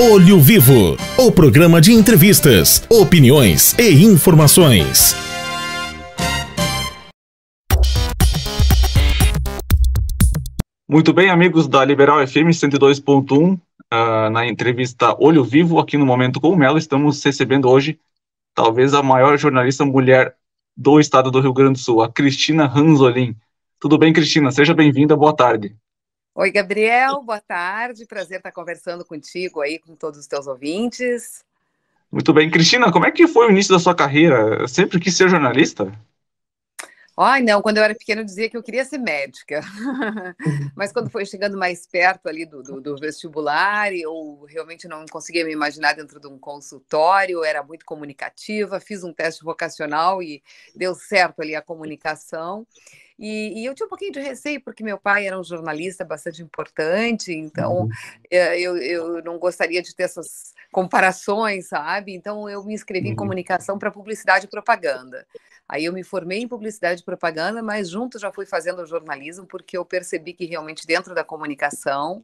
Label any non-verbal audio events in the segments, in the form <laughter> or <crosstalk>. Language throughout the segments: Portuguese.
Olho Vivo, o programa de entrevistas, opiniões e informações. Muito bem, amigos da Liberal FM 102.1, uh, na entrevista Olho Vivo, aqui no Momento com o Melo, estamos recebendo hoje talvez a maior jornalista mulher do estado do Rio Grande do Sul, a Cristina Ranzolin. Tudo bem, Cristina? Seja bem-vinda, boa tarde. Oi, Gabriel, boa tarde. Prazer estar conversando contigo aí, com todos os teus ouvintes. Muito bem. Cristina, como é que foi o início da sua carreira? Eu sempre quis ser jornalista? Ai, não, quando eu era pequena eu dizia que eu queria ser médica. <laughs> Mas quando foi chegando mais perto ali do, do, do, vestibular, eu realmente não conseguia me imaginar dentro de um consultório, era muito comunicativa, fiz um teste vocacional e deu certo ali a comunicação. E, e, eu tinha um pouquinho de receio, porque meu pai era um jornalista bastante importante, então uhum. Eh, eu, eu não gostaria de ter essas comparações, sabe? Então eu me inscrevi uhum. em comunicação para publicidade e propaganda. Aí eu me formei em publicidade e propaganda, mas junto já fui fazendo jornalismo, porque eu percebi que realmente dentro da comunicação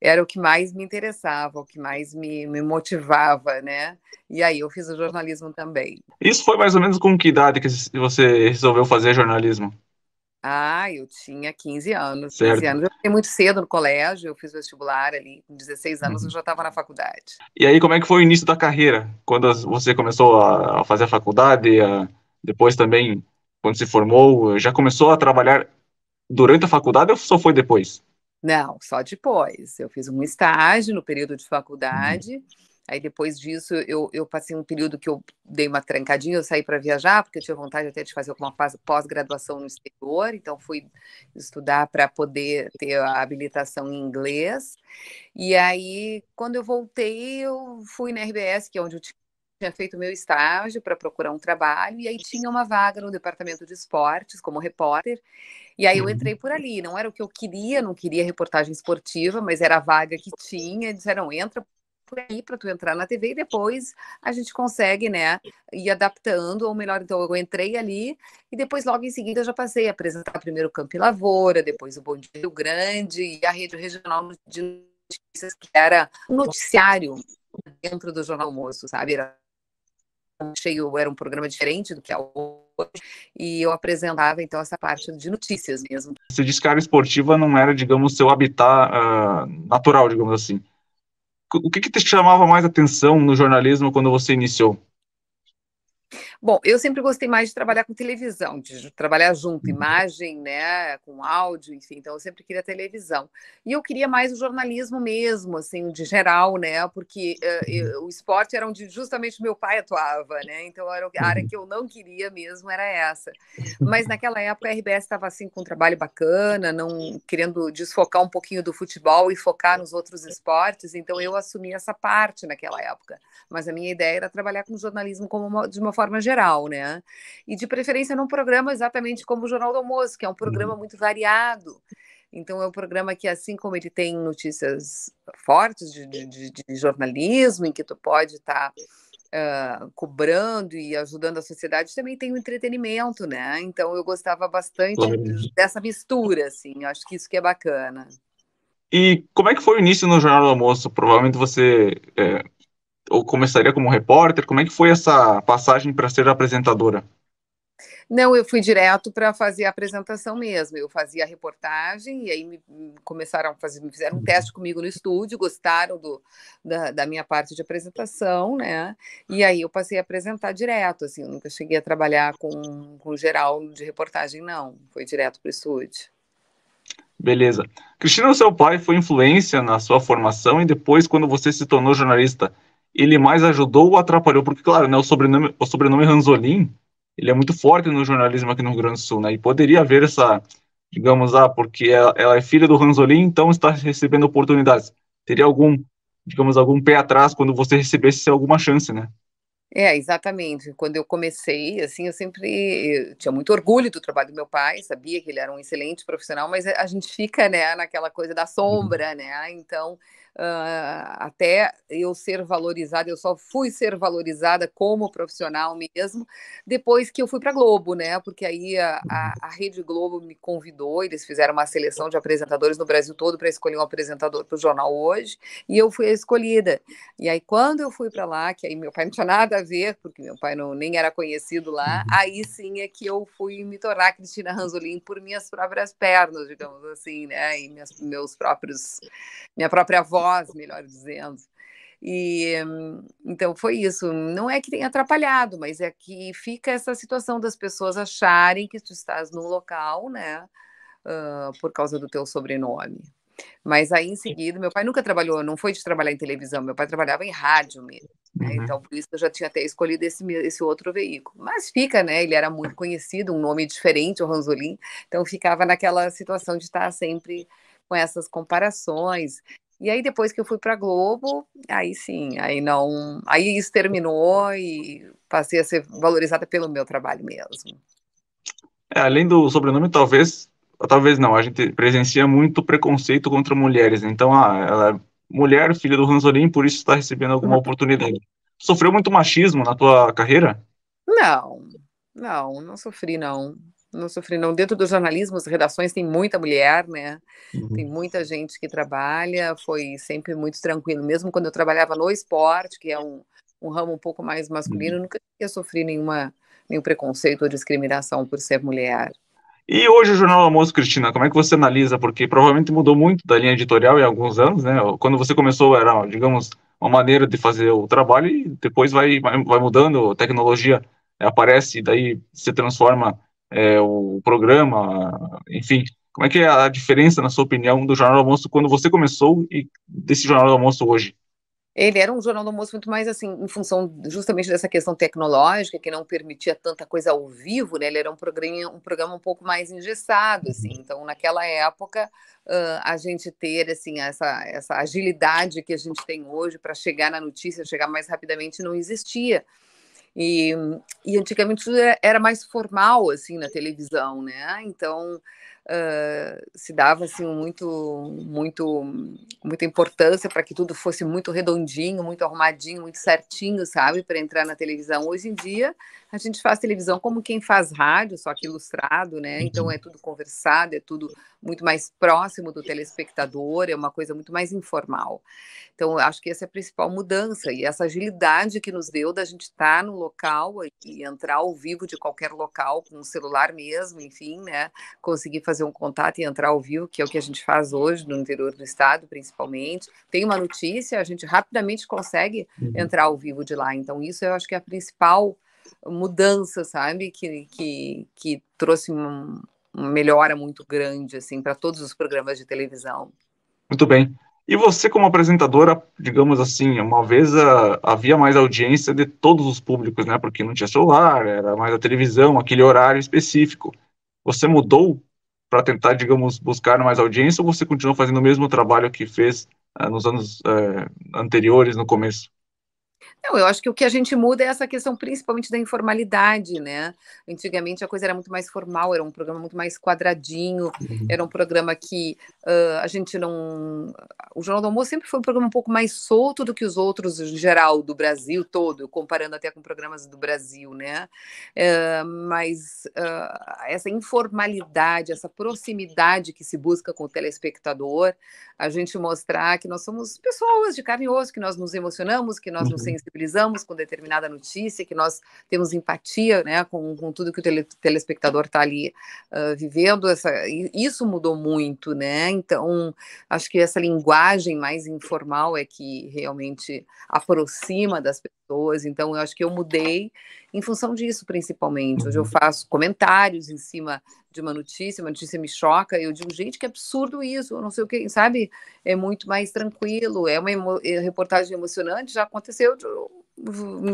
era o que mais me interessava, o que mais me, me motivava, né? E aí eu fiz o jornalismo também. Isso foi mais ou menos com que idade que você resolveu fazer jornalismo? Ah, eu tinha 15 anos. Certo. 15 anos. Eu fiquei muito cedo no colégio, eu fiz vestibular ali, com 16 anos uhum. eu já estava na faculdade. E aí, como é que foi o início da carreira? Quando você começou a fazer a faculdade, a... depois também, quando se formou, já começou a trabalhar durante a faculdade ou só foi depois? Não, só depois. Eu fiz um estágio no período de uhum. faculdade. Uhum. Aí depois disso, eu, eu, passei um período que eu dei uma trancadinha, eu saí para viajar, porque eu tinha vontade até de fazer alguma pós-graduação no exterior, então fui estudar para poder ter a habilitação em inglês. E aí, quando eu voltei, eu fui na RBS, que é onde eu tinha feito meu estágio para procurar um trabalho, e aí tinha uma vaga no departamento de esportes como repórter. E aí eu uhum. entrei por ali, não era o que eu queria, não queria reportagem esportiva, mas era a vaga que tinha, disseram, entra por é aí para tu entrar na TV e depois a gente consegue, né, ir adaptando, ou melhor, então eu entrei ali e depois logo em seguida eu já passei a apresentar primeiro o Campo e Lavoura, depois o Bom Dia Rio Grande e a rede regional de notícias que era um noticiário dentro do Jornal Almoço, sabe? Era cheio, era um programa diferente do que é hoje e eu apresentava então essa parte de notícias mesmo. Você disse que a área esportiva não era, digamos, seu habitat uh, natural, digamos assim o que, que te chamava mais atenção no jornalismo quando você iniciou? Bom, eu sempre gostei mais de trabalhar com televisão, de trabalhar junto, uhum. imagem, né, com áudio, enfim, então eu sempre queria televisão. E eu queria mais o jornalismo mesmo, assim, de geral, né, porque uh, eu, o esporte era onde justamente meu pai atuava, né, então era a área uhum. que eu não queria mesmo, era essa. Mas naquela época a RBS estava, assim, com um trabalho bacana, não querendo desfocar um pouquinho do futebol e focar nos outros esportes, então eu assumi essa parte naquela época. Mas a minha ideia era trabalhar com jornalismo como uma, de uma forma geral geral, né? E de preferência num programa exatamente como o Jornal do Almoço, que é um programa uhum. muito variado. Então, é um programa que, assim como ele tem notícias fortes de, de, de jornalismo, em que tu pode estar tá, uh, cobrando e ajudando a sociedade, também tem o um entretenimento, né? Então, eu gostava bastante claro. dessa mistura, assim. Acho que isso que é bacana. E como é que foi o início no Jornal do Almoço? Provavelmente você é, ou começaria como repórter? Como é que foi essa passagem para ser apresentadora? Não, eu fui direto para fazer a apresentação mesmo. Eu fazia a reportagem e aí me começaram a fazer, me fizeram um teste comigo no estúdio, gostaram do, da, da, minha parte de apresentação, né? E aí eu passei a apresentar direto, assim, eu nunca cheguei a trabalhar com, com geral de reportagem, não. Foi direto para o estúdio. Beleza. Cristina, seu pai foi influência na sua formação e depois, quando você se tornou jornalista, ele mais ajudou ou atrapalhou? Porque, claro, né, o sobrenome, o sobrenome Ranzolin, ele é muito forte no jornalismo aqui no Rio Grande do Sul, né? E poderia haver essa, digamos, ah, porque ela, ela é filha do Ranzolin, então está recebendo oportunidades. Teria algum, digamos, algum pé atrás quando você recebesse alguma chance, né? É, exatamente. Quando eu comecei, assim, eu sempre eu tinha muito orgulho do trabalho do meu pai, sabia que ele era um excelente profissional, mas a gente fica, né, naquela coisa da uhum. sombra, né? Então, uh, até eu ser valorizada, eu só fui ser valorizada como profissional mesmo, depois que eu fui para Globo, né? Porque aí a, a, a, Rede Globo me convidou, eles fizeram uma seleção de apresentadores no Brasil todo para escolher um apresentador para o jornal hoje, e eu fui a escolhida. E aí, quando eu fui para lá, que aí meu pai não tinha nada a ver, porque meu pai não, nem era conhecido lá, uhum. aí sim é que eu fui me tornar Cristina Ranzolin por minhas próprias pernas, digamos assim, né? E minhas, meus próprios, minha própria voz pós, melhor dizendo. E então foi isso. Não é que tenha atrapalhado, mas é que fica essa situação das pessoas acharem que tu estás no local, né? Uh, por causa do teu sobrenome. Mas aí em seguida, meu pai nunca trabalhou, não foi de trabalhar em televisão, meu pai trabalhava em rádio mesmo. Né? Uhum. Então por isso eu já tinha até escolhido esse, esse outro veículo. Mas fica, né? Ele era muito conhecido, um nome diferente, o Ranzolin. Então ficava naquela situação de estar sempre com essas comparações. E aí depois que eu fui para Globo, aí sim, aí não, aí isso terminou e passei a ser valorizada pelo meu trabalho mesmo. É, além do sobrenome, talvez, talvez não, a gente presencia muito preconceito contra mulheres. Então, ah, ela é mulher, filha do Ranzolim, por isso está recebendo alguma uhum. oportunidade. Sofreu muito machismo na tua carreira? Não, não, não sofri não não sofri não. Dentro do jornalismo, as redações tem muita mulher, né? Uhum. Tem muita gente que trabalha, foi sempre muito tranquilo. Mesmo quando eu trabalhava no esporte, que é um, um ramo um pouco mais masculino, uhum. nunca ia sofrer nenhuma, nenhum preconceito ou discriminação por ser mulher. E hoje o Jornal Almoço, Cristina, como é que você analisa? Porque provavelmente mudou muito da linha editorial em alguns anos, né? Quando você começou era, digamos, uma maneira de fazer o trabalho e depois vai, vai mudando, a tecnologia aparece e daí se transforma é, o programa, enfim. Como é que é a diferença, na sua opinião, do Jornal do Almoço quando você começou e desse Jornal do Almoço hoje? Ele era um jornal do almoço muito mais assim, em função justamente dessa questão tecnológica, que não permitia tanta coisa ao vivo, né? Ele era um programa um, programa um pouco mais engessado, assim. Uhum. Então, naquela época, uh, a gente ter, assim, essa, essa agilidade que a gente tem hoje para chegar na notícia, chegar mais rapidamente, não existia. E, e antigamente tudo é, era, mais formal, assim, na televisão, né? Então, uh, se dava, assim, muito, muito, muita importância para que tudo fosse muito redondinho, muito arrumadinho, muito certinho, sabe? Para entrar na televisão. Hoje em dia, a gente faz televisão como quem faz rádio, só que ilustrado, né? Então uhum. é tudo conversado, é tudo muito mais próximo do telespectador, é uma coisa muito mais informal. Então acho que essa é a principal mudança e essa agilidade que nos deu da gente estar tá no local e entrar ao vivo de qualquer local com o celular mesmo, enfim, né? Conseguir fazer um contato e entrar ao vivo, que é o que a gente faz hoje no interior do estado, principalmente. Tem uma notícia, a gente rapidamente consegue uhum. entrar ao vivo de lá. Então isso eu acho que é a principal mudança, sabe? Que, que, que trouxe um, uma melhora muito grande, assim, para todos os programas de televisão. Muito bem. E você, como apresentadora, digamos assim, uma vez a, ah, havia mais audiência de todos os públicos, né? Porque não tinha celular, era mais a televisão, aquele horário específico. Você mudou para tentar, digamos, buscar mais audiência ou você continuou fazendo o mesmo trabalho que fez ah, nos anos eh, anteriores, no começo? Não, eu acho que o que a gente muda é essa questão principalmente da informalidade, né? Antigamente a coisa era muito mais formal, era um programa muito mais quadradinho, uhum. era um programa que uh, a gente não. O Jornal do Almoço sempre foi um programa um pouco mais solto do que os outros, em geral, do Brasil todo, comparando até com programas do Brasil, né? Uh, mas uh, essa informalidade, essa proximidade que se busca com o telespectador, a gente mostrar que nós somos pessoas de carne e osso, que nós nos emocionamos, que nós uhum. nos sensibilizamos com determinada notícia, que nós temos empatia né, com, com tudo que o tele, telespectador está ali uh, vivendo. Essa, isso mudou muito, né? Então, acho que essa linguagem mais informal é que realmente aproxima das pessoas. Então, eu acho que eu mudei em função disso, principalmente. Hoje eu uhum. faço comentários em cima de uma notícia, uma notícia me choca, eu digo, gente, que absurdo isso, não sei o que, sabe? É muito mais tranquilo, é uma emo é, reportagem emocionante, já aconteceu de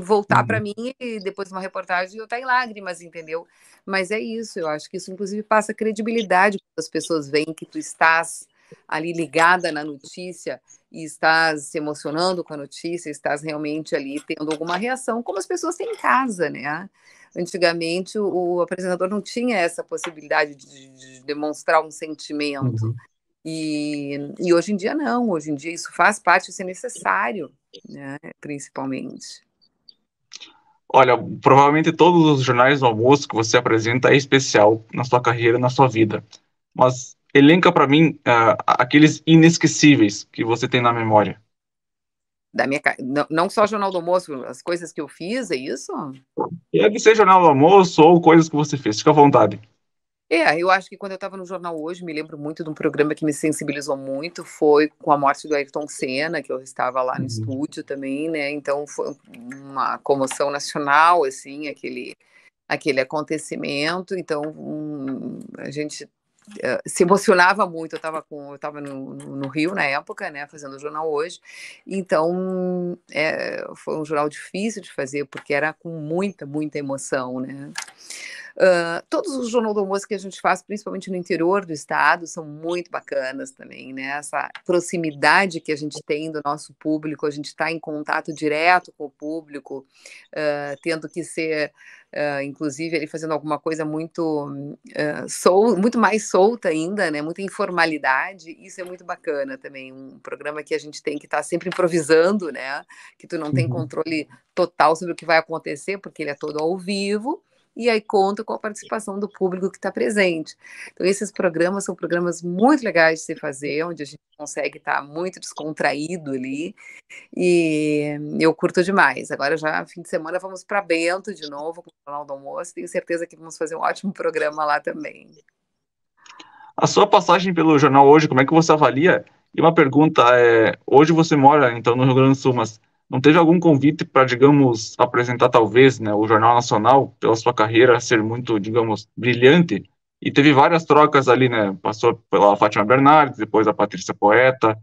voltar uhum. para mim e depois de uma reportagem eu estar tá em lágrimas, entendeu? Mas é isso, eu acho que isso inclusive passa credibilidade, as pessoas veem que tu estás ali ligada na notícia e estás se emocionando com a notícia, estás realmente ali tendo alguma reação, como as pessoas têm em casa, né? Antigamente, o, apresentador não tinha essa possibilidade de, de demonstrar um sentimento. Uhum. E, e hoje em dia, não. Hoje em dia, isso faz parte, isso é necessário, né? principalmente. Olha, provavelmente todos os jornais do almoço que você apresenta é especial na sua carreira, na sua vida. Mas elenca para mim uh, aqueles inesquecíveis que você tem na memória da minha não, não só Jornal do Almoço, as coisas que eu fiz, é isso? É que seja Jornal do Almoço ou coisas que você fez, fica à vontade. É, eu acho que quando eu estava no jornal hoje, me lembro muito de um programa que me sensibilizou muito, foi com a morte do Ayrton Senna, que eu estava lá no uhum. estúdio também, né? Então foi uma comoção nacional, assim, aquele, aquele acontecimento. Então um, a gente eh, se emocionava muito. Eu estava com, eu tava no, no, Rio na época, né, fazendo o jornal hoje. Então, é, foi um jornal difícil de fazer porque era com muita, muita emoção, né? todos os jornal do almoço que a gente faz, principalmente no interior do estado, são muito bacanas também, né? Essa proximidade que a gente tem do nosso público, a gente está em contato direto com o público, uh, tendo que ser, uh, inclusive, ele fazendo alguma coisa muito, sol, muito mais solta ainda, né? Muita informalidade, isso é muito bacana também. Um programa que a gente tem que estar tá sempre improvisando, né? Que tu não tem uhum. controle total sobre o que vai acontecer, porque ele é todo ao vivo e aí conta com a participação do público que está presente. Então, esses programas são programas muito legais de se fazer, onde a gente consegue estar tá muito descontraído ali, e eu curto demais. Agora, já fim de semana, vamos para Bento de novo, com o Jornal do Almoço, tenho certeza que vamos fazer um ótimo programa lá também. A sua passagem pelo jornal hoje, como é que você avalia? E uma pergunta, é, hoje você mora, então, no Rio Grande do Sul, mas não teve algum convite para, digamos, apresentar talvez né, o Jornal Nacional pela sua carreira ser muito, digamos, brilhante? E teve várias trocas ali, né? Passou pela Fátima Bernardes, depois a Patrícia Poeta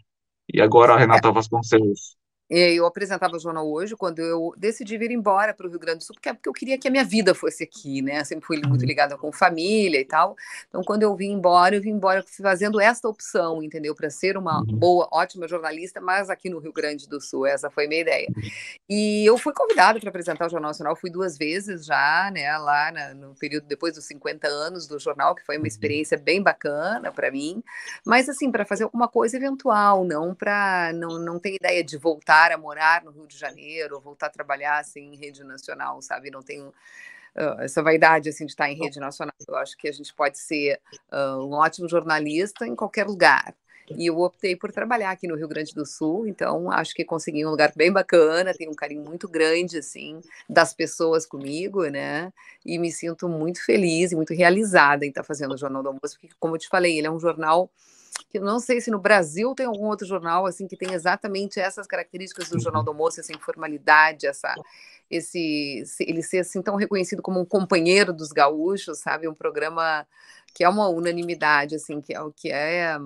e agora a Renata é. Vasconcelos. Eh, eu apresentava o jornal hoje quando eu decidi vir embora para o Rio Grande do Sul, porque, é porque eu queria que a minha vida fosse aqui, né? Eu sempre fui muito uhum. ligada com família e tal. Então, quando eu vim embora, eu vim embora fazendo esta opção, entendeu? Para ser uma uhum. boa, ótima jornalista, mas aqui no Rio Grande do Sul, essa foi a minha ideia. Uhum. E eu fui convidada para apresentar o Jornal Nacional, fui duas vezes já, né? Lá na, no período depois dos 50 anos do jornal, que foi uma experiência bem bacana para mim. Mas, assim, para fazer alguma coisa eventual, não para. Não, não tem ideia de voltar voltar a morar no Rio de Janeiro, voltar a trabalhar assim, em rede nacional, sabe? Não tenho uh, essa vaidade assim, de estar em rede nacional. Eu acho que a gente pode ser uh, um ótimo jornalista em qualquer lugar. E eu optei por trabalhar aqui no Rio Grande do Sul, então acho que consegui um lugar bem bacana, tenho um carinho muito grande, assim, das pessoas comigo, né? E me sinto muito feliz e muito realizada em estar fazendo o Jornal do Almoço, porque, como eu te falei, ele é um jornal que eu não sei se no Brasil tem algum outro jornal assim que tem exatamente essas características do Jornal uhum. do Almoço, essa informalidade, essa esse ele ser assim tão reconhecido como um companheiro dos gaúchos, sabe, um programa que é uma unanimidade assim, que é o que é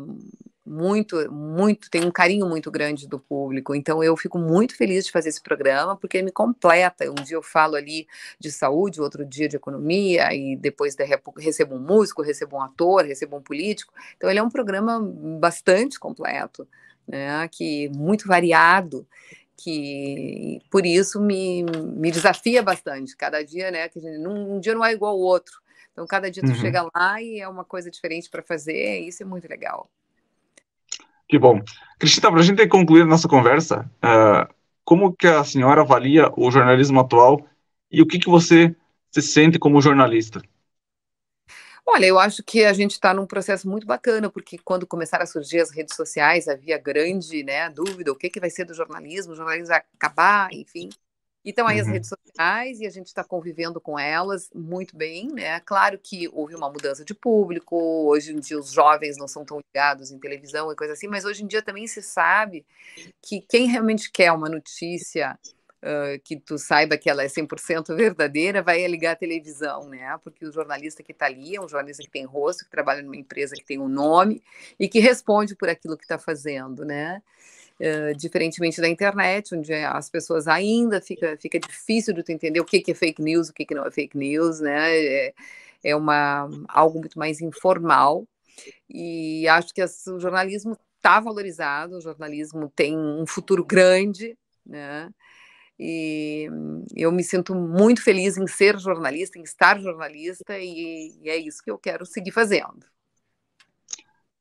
muito, muito, tem um carinho muito grande do público. Então eu fico muito feliz de fazer esse programa porque me completa. Um dia eu falo ali de saúde, outro dia de economia e depois de, recebo um músico, recebo um ator, recebo um político. Então ele é um programa bastante completo, né? Que muito variado que por isso me, me desafia bastante cada dia, né? Que um, um dia não é igual ao outro. Então, cada dia tu uhum. chega lá e é uma coisa diferente para fazer, isso é muito legal. Que bom. Cristina, para a gente concluir a nossa conversa, uh, como que a senhora avalia o jornalismo atual e o que, que você se sente como jornalista? Olha, eu acho que a gente está num processo muito bacana, porque quando começaram a surgir as redes sociais, havia grande né, dúvida, o que, que vai ser do jornalismo, o jornalismo vai acabar, enfim. Então, aí uhum. as redes sociais, e a gente está convivendo com elas muito bem, né? Claro que houve uma mudança de público, hoje em dia os jovens não são tão ligados em televisão e coisa assim, mas hoje em dia também se sabe que quem realmente quer uma notícia uh, que tu saiba que ela é 100% verdadeira, vai ligar a televisão, né? Porque o jornalista que está ali é um jornalista que tem rosto, que trabalha numa empresa que tem um nome e que responde por aquilo que está fazendo, né? diferentemente da internet, onde é, as pessoas ainda fica, fica difícil de tu entender o que, que é fake news, o que, que não é fake news, né? É, é uma, algo muito mais informal. E acho que as, o jornalismo está valorizado, o jornalismo tem um futuro grande, né? E eu me sinto muito feliz em ser jornalista, em estar jornalista, e, e é isso que eu quero seguir fazendo.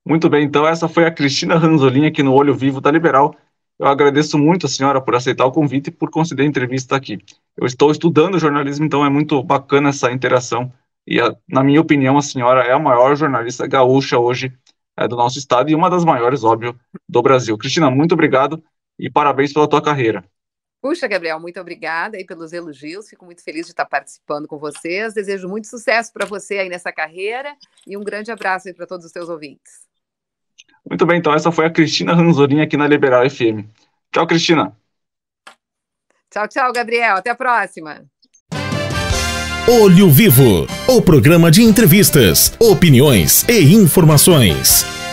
Muito bem, então essa foi a Cristina Ranzolin aqui no Olho Vivo da Liberal. Eu agradeço muito a senhora por aceitar o convite e por conceder a entrevista aqui. Eu estou estudando jornalismo, então é muito bacana essa interação. E, a, na minha opinião, a senhora é a maior jornalista gaúcha hoje é, do nosso estado e uma das maiores, óbvio, do Brasil. Cristina, muito obrigado e parabéns pela tua carreira. Puxa, Gabriel, muito obrigada aí pelos elogios. Fico muito feliz de estar participando com vocês. Desejo muito sucesso para você aí nessa carreira e um grande abraço para todos os teus ouvintes. Muito bem, então essa foi a Cristina Ranzolin aqui na Liberal FM. Tchau, Cristina. Tchau, tchau, Gabriel. Até a próxima. Olho Vivo, o programa de entrevistas, opiniões e informações.